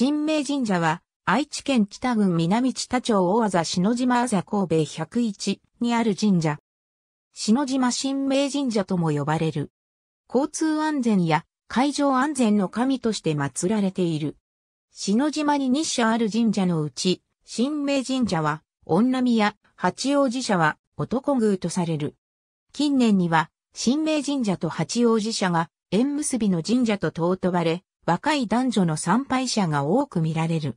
神明神社は、愛知県北郡南知多町大字篠島あざ神戸101にある神社。篠島神明神社とも呼ばれる。交通安全や海上安全の神として祀られている。篠島に日社ある神社のうち、神明神社は、女宮、八王子社は男宮とされる。近年には、神明神社と八王子社が縁結びの神社と尊ばれ、若い男女の参拝者が多く見られる。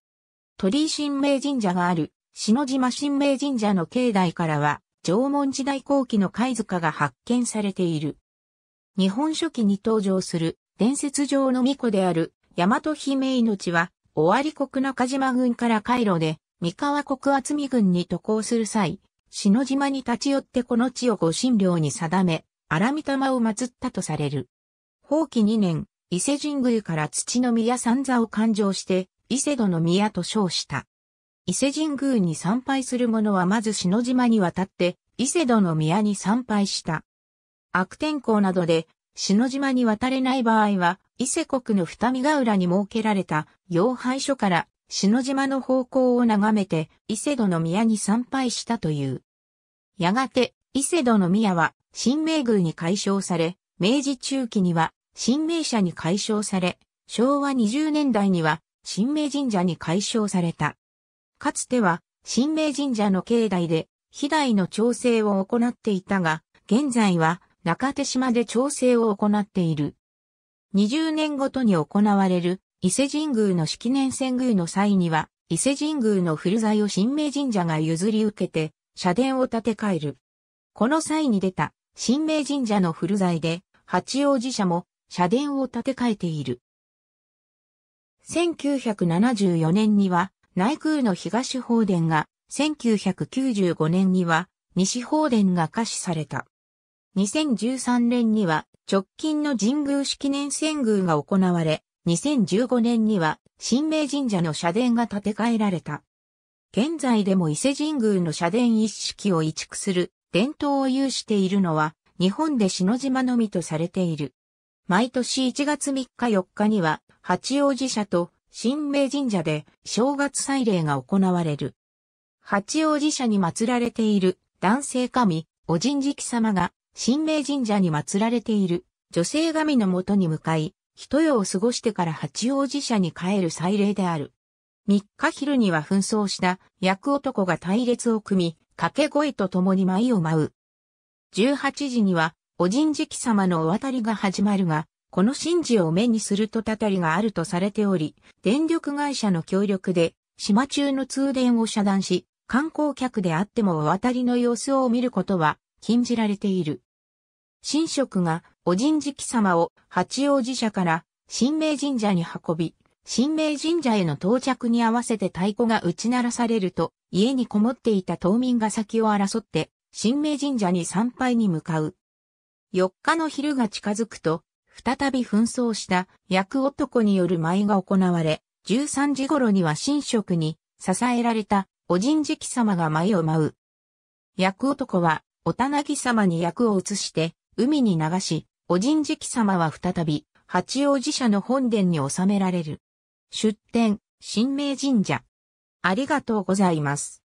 鳥居神明神社がある、篠島神明神社の境内からは、縄文時代後期の貝塚が発見されている。日本書紀に登場する伝説上の巫女である大和姫命は、尾張国中島軍から回路で、三河国厚見軍に渡航する際、篠島に立ち寄ってこの地を御神領に定め、荒御霊を祀ったとされる。法紀2年、伊勢神宮から土の宮三座を勘定して、伊勢戸の宮と称した。伊勢神宮に参拝する者はまず篠島に渡って、伊勢戸の宮に参拝した。悪天候などで、篠島に渡れない場合は、伊勢国の二見ヶ浦に設けられた、洋拝所から、篠島の方向を眺めて、伊勢戸の宮に参拝したという。やがて、伊勢戸の宮は、新明宮に改称され、明治中期には新名社に改称され、昭和20年代には新名神社に改称された。かつては新名神社の境内で被害の調整を行っていたが、現在は中手島で調整を行っている。20年ごとに行われる伊勢神宮の式年遷宮の際には、伊勢神宮の古材を新名神社が譲り受けて、社殿を建て替える。この際に出た、新名神社の古材で、八王子社も社殿を建て替えている。1974年には内宮の東放電が、1995年には西放電が可視された。2013年には直近の神宮式年遷宮が行われ、2015年には神明神社の社殿が建て替えられた。現在でも伊勢神宮の社殿一式を移築する伝統を有しているのは日本で篠島のみとされている。毎年1月3日4日には、八王子社と新明神社で正月祭礼が行われる。八王子社に祀られている男性神、お神事様が、新明神社に祀られている女性神のもとに向かい、一夜を過ごしてから八王子社に帰る祭礼である。3日昼には紛争した役男が隊列を組み、掛け声と共に舞を舞う。18時にはお神事記様のお渡りが始まるが、この神事を目にするとたたりがあるとされており、電力会社の協力で、島中の通電を遮断し、観光客であってもお渡りの様子を見ることは禁じられている。神職がお神事記様を八王子社から神明神社に運び、神明神社への到着に合わせて太鼓が打ち鳴らされると、家にこもっていた島民が先を争って、神明神社に参拝に向かう。4日の昼が近づくと、再び紛争した役男による舞が行われ、13時頃には神職に支えられたお神事貴様が舞を舞う。役男はおたなぎ様に役を移して海に流し、お神事貴様は再び八王子社の本殿に収められる。出典、神明神社。ありがとうございます。